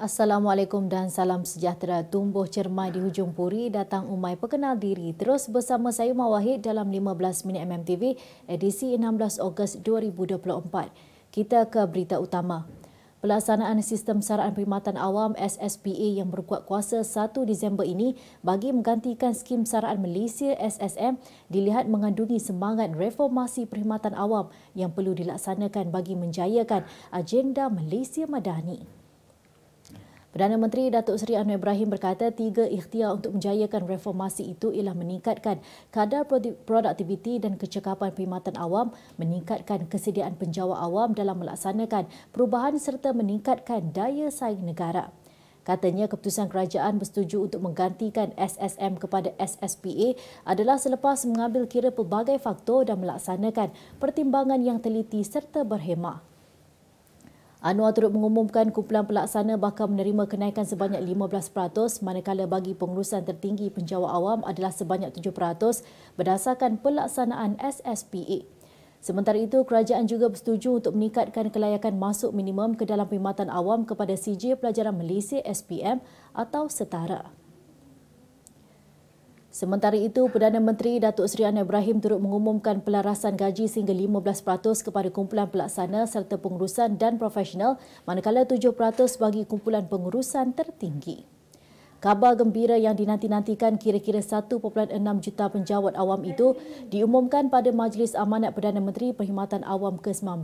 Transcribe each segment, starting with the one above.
Assalamualaikum dan salam sejahtera. Tumbuh cermai di hujung puri, datang umai pekenal diri. Terus bersama saya Umar Wahid dalam 15 Minit MMTV, edisi 16 Ogos 2024. Kita ke berita utama. Pelaksanaan Sistem Saraan Perkhidmatan Awam SSPA yang berkuat kuasa 1 Disember ini bagi menggantikan Skim Saraan Malaysia SSM dilihat mengandungi semangat reformasi perkhidmatan awam yang perlu dilaksanakan bagi menjayakan agenda Malaysia Madani. Perdana Menteri Datuk Seri Anwar Ibrahim berkata tiga ikhtiar untuk menjayakan reformasi itu ialah meningkatkan kadar produktiviti dan kecekapan perkhidmatan awam, meningkatkan kesediaan penjawat awam dalam melaksanakan perubahan serta meningkatkan daya saing negara. Katanya keputusan kerajaan bersetuju untuk menggantikan SSM kepada SSPA adalah selepas mengambil kira pelbagai faktor dan melaksanakan pertimbangan yang teliti serta berhemah. Anwar turut mengumumkan kumpulan pelaksana bakal menerima kenaikan sebanyak 15% manakala bagi pengurusan tertinggi penjawat awam adalah sebanyak 7% berdasarkan pelaksanaan SSPA. Sementara itu, kerajaan juga bersetuju untuk meningkatkan kelayakan masuk minimum ke dalam perkhidmatan awam kepada CJ Pelajaran Malaysia SPM atau setara. Sementara itu, Perdana Menteri Datuk Seri Anwar Ibrahim turut mengumumkan pelarasan gaji sehingga 15% kepada kumpulan pelaksana serta pengurusan dan profesional, manakala 7% bagi kumpulan pengurusan tertinggi. Kabar gembira yang dinanti-nantikan kira-kira 1.6 juta penjawat awam itu diumumkan pada Majlis Amanat Perdana Menteri Perkhidmatan Awam ke-19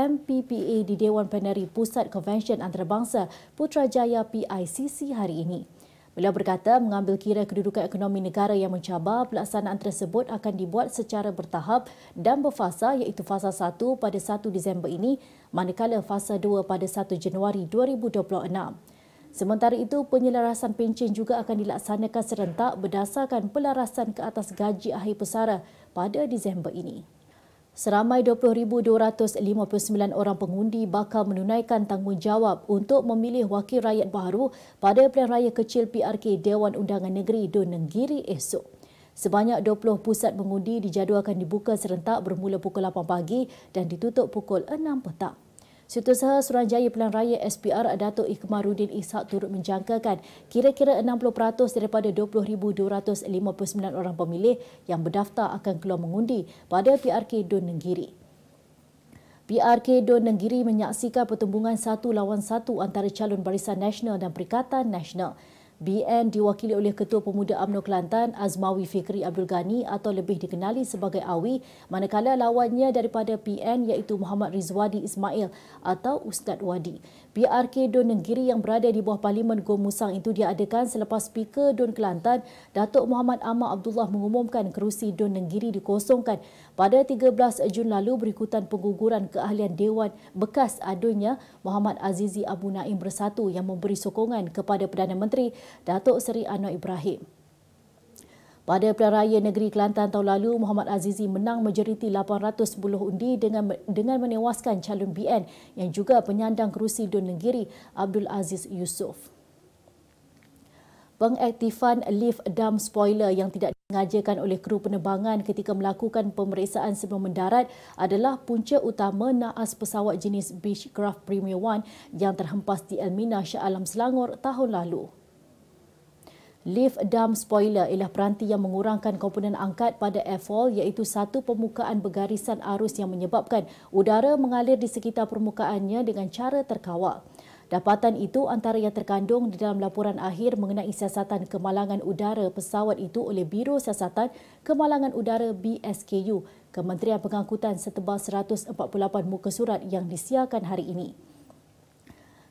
MPPA di Dewan Penari Pusat Konvensyen Antarabangsa Putrajaya PICC hari ini. Beliau berkata mengambil kira kedudukan ekonomi negara yang mencabar, pelaksanaan tersebut akan dibuat secara bertahap dan berfasa iaitu fasa 1 pada 1 Disember ini manakala fasa 2 pada 1 Januari 2026. Sementara itu, penyelarasan pencen juga akan dilaksanakan serentak berdasarkan pelarasan ke atas gaji akhir pesara pada Disember ini. Seramai 20,259 orang pengundi bakal menunaikan tanggungjawab untuk memilih wakil rakyat baru pada pilihan raya kecil PRK Dewan Undangan Negeri Dun Negeri esok. Sebanyak 20 pusat pengundi dijadualkan dibuka serentak bermula pukul 8 pagi dan ditutup pukul 6 petang. Setiausaha Suruhanjaya Pilihan Raya SPR Datuk Ikhmarudin Ishak turut menjangkakan kira-kira 60% daripada 20,259 orang pemilih yang berdaftar akan keluar mengundi pada PRK Dun Negeri. PRK Dun Negeri menyaksikan pertembungan satu lawan satu antara calon barisan nasional dan perikatan nasional. BN diwakili oleh Ketua Pemuda UMNO Kelantan Azmawi Fikri Abdul Ghani atau lebih dikenali sebagai Awi manakala lawannya daripada PN iaitu Muhammad Rizwadi Ismail atau Ustaz Wadi. PRK Dun Negeri yang berada di bawah Parlimen Gom Musang itu diadakan selepas Speaker Dun Kelantan Datuk Muhammad Ahmad Abdullah mengumumkan kerusi Dun Negeri dikosongkan pada 13 Jun lalu berikutan pengguguran keahlian Dewan bekas adunnya Muhammad Azizi Abu Naim Bersatu yang memberi sokongan kepada Perdana Menteri Datuk Seri Anwar Ibrahim. Pada Pilihan Raya Negeri Kelantan tahun lalu, Muhammad Azizi menang majoriti 810 undi dengan dengan menewaskan calon BN yang juga penyandang kerusi Dun Negeri, Abdul Aziz Yusof. Pengaktifan lift dump spoiler yang tidak diajarkan oleh kru penerbangan ketika melakukan pemeriksaan sebelum mendarat adalah punca utama naas pesawat jenis Beechcraft Premier One yang terhempas di Elmina Shah Alam Selangor tahun lalu. Lift dam spoiler ialah peranti yang mengurangkan komponen angkat pada airfoil iaitu satu permukaan bergarisan arus yang menyebabkan udara mengalir di sekitar permukaannya dengan cara terkawal. Dapatan itu antara yang terkandung di dalam laporan akhir mengenai siasatan kemalangan udara pesawat itu oleh Biro Siasatan Kemalangan Udara BSKU, Kementerian Pengangkutan setebal 148 muka surat yang disiarkan hari ini.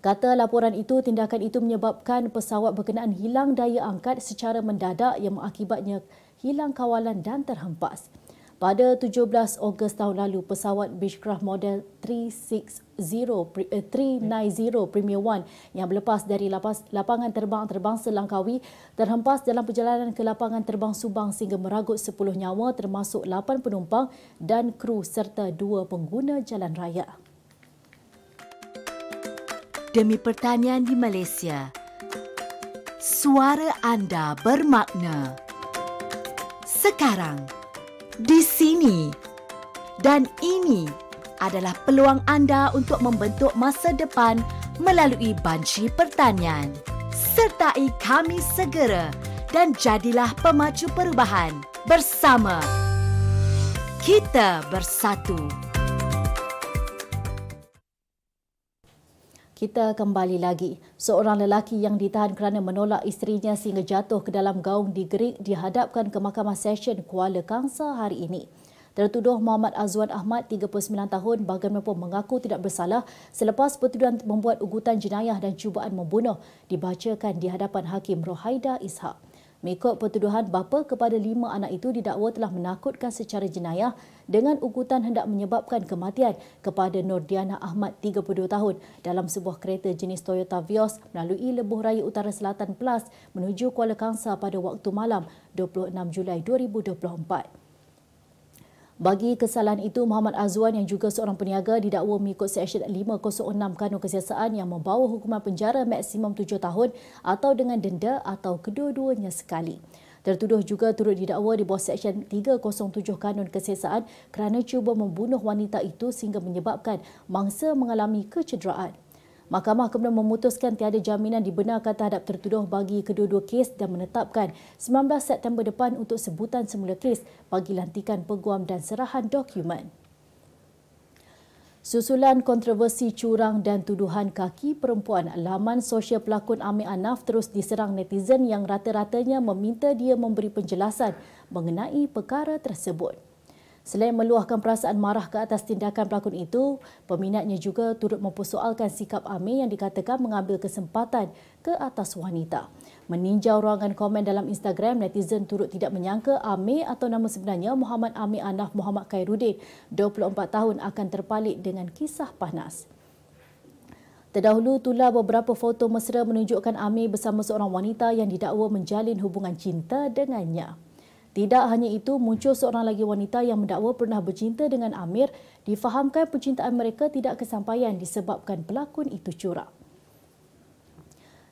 Kata laporan itu, tindakan itu menyebabkan pesawat berkenaan hilang daya angkat secara mendadak yang mengakibatnya hilang kawalan dan terhempas. Pada 17 Ogos tahun lalu, pesawat Beechcraft model 360, 390 eh, Premier One yang berlepas dari lapangan terbang Terbang Selangkawi terhempas dalam perjalanan ke lapangan terbang Subang sehingga meragut 10 nyawa termasuk 8 penumpang dan kru serta 2 pengguna jalan raya demi pertanian di Malaysia. Suara anda bermakna. Sekarang, di sini dan ini adalah peluang anda untuk membentuk masa depan melalui banci pertanian. Sertai kami segera dan jadilah pemacu perubahan bersama. Kita bersatu. Kita kembali lagi. Seorang lelaki yang ditahan kerana menolak isterinya sehingga jatuh ke dalam gaung di Gerik dihadapkan ke Mahkamah Session Kuala Kangsa hari ini. Tertuduh Muhammad Azwan Ahmad, 39 tahun, bagaimanapun mengaku tidak bersalah selepas pertuduhan membuat ugutan jenayah dan cubaan membunuh dibacakan di hadapan Hakim Rohaida Ishak. Mengikut pertuduhan bapa kepada lima anak itu didakwa telah menakutkan secara jenayah dengan ugutan hendak menyebabkan kematian kepada Nordiana Ahmad 32 tahun dalam sebuah kereta jenis Toyota Vios melalui lebuh raya utara selatan Plus menuju Kuala Kangsar pada waktu malam 26 Julai 2024. Bagi kesalahan itu, Muhammad Azwan yang juga seorang peniaga didakwa mengikut Seksyen 506 Kanun Kesiasaan yang membawa hukuman penjara maksimum 7 tahun atau dengan denda atau kedua-duanya sekali. Tertuduh juga turut didakwa di bawah Seksyen 307 Kanun Kesiasaan kerana cuba membunuh wanita itu sehingga menyebabkan mangsa mengalami kecederaan. Mahkamah kemudian memutuskan tiada jaminan dibenarkan terhadap tertuduh bagi kedua-dua kes dan menetapkan 19 September depan untuk sebutan semula kes bagi lantikan peguam dan serahan dokumen. Susulan kontroversi curang dan tuduhan kaki perempuan, laman sosial pelakon Amir Anaf terus diserang netizen yang rata-ratanya meminta dia memberi penjelasan mengenai perkara tersebut. Selain meluahkan perasaan marah ke atas tindakan pelakon itu, peminatnya juga turut mempersoalkan sikap Amir yang dikatakan mengambil kesempatan ke atas wanita. Meninjau ruangan komen dalam Instagram, netizen turut tidak menyangka Amir atau nama sebenarnya Muhammad Amir Anaf Muhammad Khairuddin, 24 tahun akan terpalit dengan kisah panas. Terdahulu, tular beberapa foto mesra menunjukkan Amir bersama seorang wanita yang didakwa menjalin hubungan cinta dengannya. Tidak hanya itu, muncul seorang lagi wanita yang mendakwa pernah bercinta dengan Amir, difahamkan percintaan mereka tidak kesampaian disebabkan pelakon itu curang.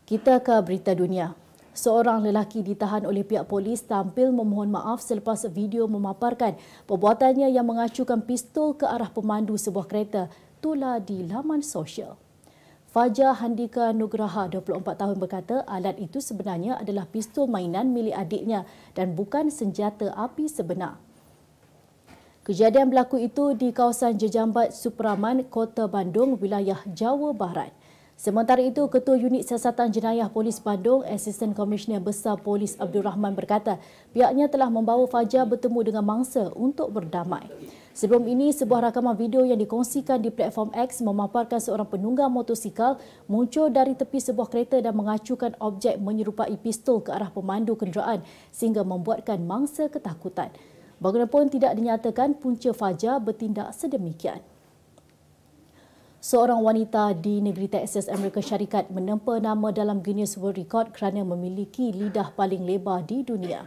Kita ke berita dunia. Seorang lelaki ditahan oleh pihak polis tampil memohon maaf selepas video memaparkan perbuatannya yang mengacukan pistol ke arah pemandu sebuah kereta tular di laman sosial. Fajar Handika Nugraha 24 tahun berkata alat itu sebenarnya adalah pistol mainan milik adiknya dan bukan senjata api sebenar. Kejadian berlaku itu di kawasan Jejambat Supraman, Kota Bandung, wilayah Jawa Barat. Sementara itu, Ketua Unit Siasatan Jenayah Polis Bandung, Assistant Commissioner Besar Polis Abdul Rahman berkata, pihaknya telah membawa Fajar bertemu dengan mangsa untuk berdamai. Sebelum ini, sebuah rakaman video yang dikongsikan di platform X memaparkan seorang penunggang motosikal muncul dari tepi sebuah kereta dan mengacukan objek menyerupai pistol ke arah pemandu kenderaan sehingga membuatkan mangsa ketakutan. Bagaimanapun tidak dinyatakan punca fajar bertindak sedemikian. Seorang wanita di negeri Texas Amerika Syarikat menempa nama dalam Guinness World Record kerana memiliki lidah paling lebar di dunia.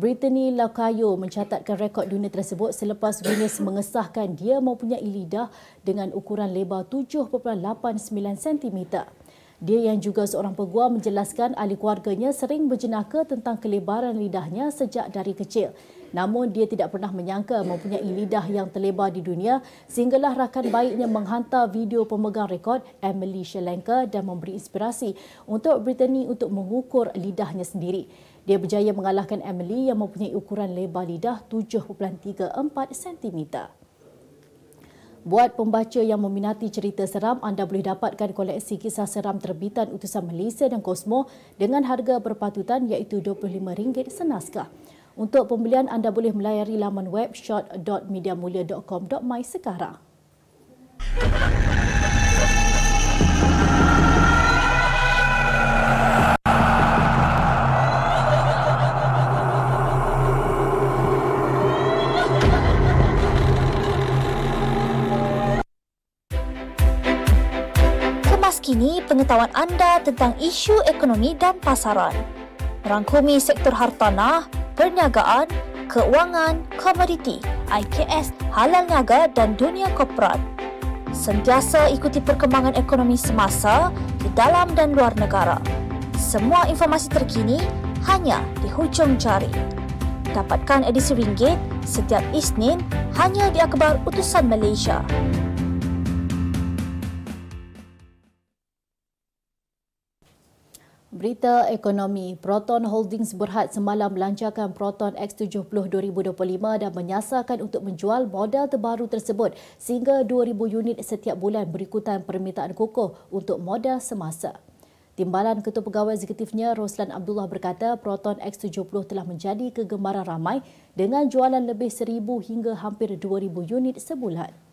Brittany Lacayo mencatatkan rekod dunia tersebut selepas Guinness mengesahkan dia mempunyai lidah dengan ukuran lebar 7.89 cm. Dia yang juga seorang peguam menjelaskan ahli keluarganya sering berjenaka tentang kelebaran lidahnya sejak dari kecil. Namun dia tidak pernah menyangka mempunyai lidah yang terlebar di dunia sehinggalah rakan baiknya menghantar video pemegang rekod Emily Shelenka dan memberi inspirasi untuk Brittany untuk mengukur lidahnya sendiri. Dia berjaya mengalahkan Emily yang mempunyai ukuran lebar lidah 7.34 cm. Buat pembaca yang meminati cerita seram, anda boleh dapatkan koleksi kisah seram terbitan utusan Malaysia dan Cosmo dengan harga berpatutan iaitu RM25 senaskah. Untuk pembelian, anda boleh melayari laman web shot.mediamulia.com.my sekarang. pengetahuan anda tentang isu ekonomi dan pasaran. Rangkumi sektor hartanah, perniagaan, keuangan, komoditi, IKS, halal niaga dan dunia korporat. Sentiasa ikuti perkembangan ekonomi semasa di dalam dan luar negara. Semua informasi terkini hanya di hujung jari. Dapatkan edisi ringgit setiap Isnin hanya di Akhbar Utusan Malaysia. Berita ekonomi, Proton Holdings Berhad semalam melancarkan Proton X70 2025 dan menyasarkan untuk menjual modal terbaru tersebut sehingga 2,000 unit setiap bulan berikutan permintaan kukuh untuk modal semasa. Timbalan Ketua Pegawai Eksekutifnya Roslan Abdullah berkata Proton X70 telah menjadi kegemaran ramai dengan jualan lebih 1,000 hingga hampir 2,000 unit sebulan.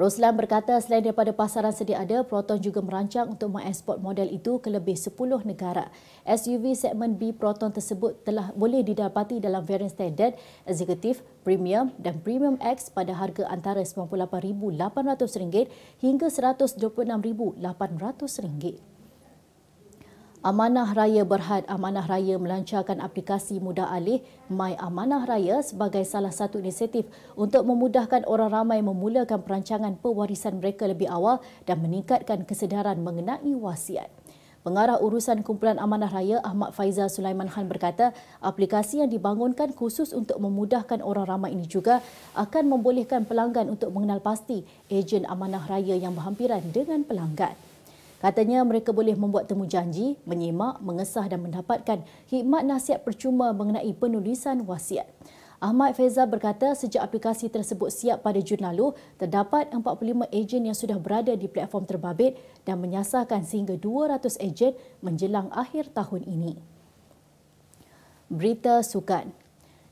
Roslan berkata selain daripada pasaran sedia ada, Proton juga merancang untuk mengeksport model itu ke lebih 10 negara. SUV segmen B Proton tersebut telah boleh didapati dalam varian standard, eksekutif, premium dan premium X pada harga antara RM98,800 hingga RM126,800. Amanah Raya Berhad Amanah Raya melancarkan aplikasi mudah alih My Amanah Raya sebagai salah satu inisiatif untuk memudahkan orang ramai memulakan perancangan pewarisan mereka lebih awal dan meningkatkan kesedaran mengenai wasiat. Pengarah Urusan Kumpulan Amanah Raya Ahmad Faizal Sulaiman Khan berkata, aplikasi yang dibangunkan khusus untuk memudahkan orang ramai ini juga akan membolehkan pelanggan untuk mengenal pasti ejen Amanah Raya yang berhampiran dengan pelanggan. Katanya mereka boleh membuat temu janji, menyimak, mengesah dan mendapatkan hikmat nasihat percuma mengenai penulisan wasiat. Ahmad Faizal berkata sejak aplikasi tersebut siap pada Jun lalu, terdapat 45 ejen yang sudah berada di platform terbabit dan menyasarkan sehingga 200 ejen menjelang akhir tahun ini. Berita Sukan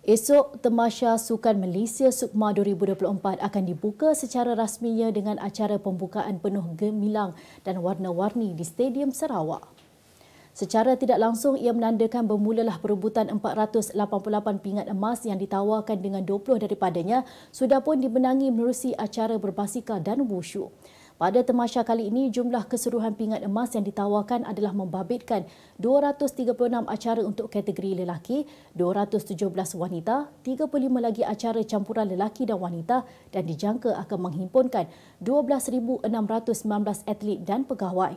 Esok, Temasya Sukan Malaysia Sukma 2024 akan dibuka secara rasminya dengan acara pembukaan penuh gemilang dan warna-warni di Stadium Sarawak. Secara tidak langsung, ia menandakan bermulalah perebutan 488 pingat emas yang ditawarkan dengan 20 daripadanya sudah pun dimenangi menerusi acara berbasikal dan wushu. Pada temasya kali ini, jumlah keseluruhan pingat emas yang ditawarkan adalah membabitkan 236 acara untuk kategori lelaki, 217 wanita, 35 lagi acara campuran lelaki dan wanita dan dijangka akan menghimpunkan 12,619 atlet dan pegawai.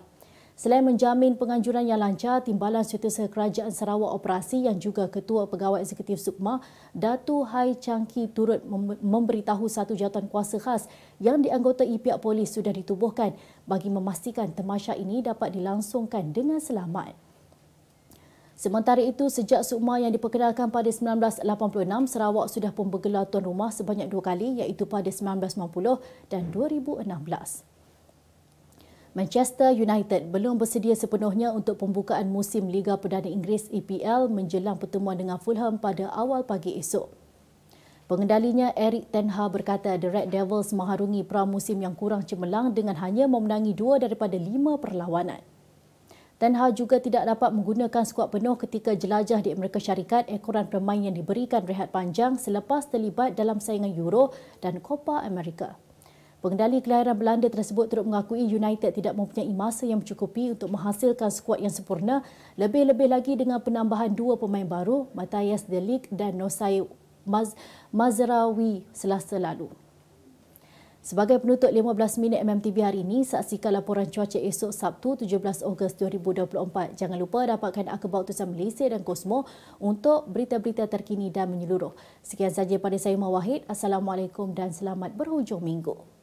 Selain menjamin penganjuran yang lancar, Timbalan Setiausaha Kerajaan Sarawak Operasi yang juga Ketua Pegawai Eksekutif Sukma, Datu Hai Changki turut memberitahu satu jawatan kuasa khas yang dianggota pihak polis sudah ditubuhkan bagi memastikan temasya ini dapat dilangsungkan dengan selamat. Sementara itu, sejak Sukma yang diperkenalkan pada 1986, Sarawak sudah pun bergelar tuan rumah sebanyak dua kali iaitu pada 1990 dan 2016. Manchester United belum bersedia sepenuhnya untuk pembukaan musim Liga Perdana Inggeris EPL menjelang pertemuan dengan Fulham pada awal pagi esok. Pengendalinya Eric Ten Hag berkata The Red Devils mengharungi pramusim yang kurang cemerlang dengan hanya memenangi dua daripada lima perlawanan. Ten Hag juga tidak dapat menggunakan skuad penuh ketika jelajah di Amerika Syarikat ekoran pemain yang diberikan rehat panjang selepas terlibat dalam saingan Euro dan Copa America. Pengendali kelahiran Belanda tersebut turut mengakui United tidak mempunyai masa yang mencukupi untuk menghasilkan skuad yang sempurna, lebih-lebih lagi dengan penambahan dua pemain baru, Matthias De Ligt dan Nosai Maz- Mazrawi selasa lalu. Sebagai penutup 15 minit MMTV hari ini, saksikan laporan cuaca esok Sabtu 17 Ogos 2024. Jangan lupa dapatkan akibat utusan Malaysia dan Kosmo untuk berita-berita terkini dan menyeluruh. Sekian saja pada saya Mawahid. Assalamualaikum dan selamat berhujung minggu.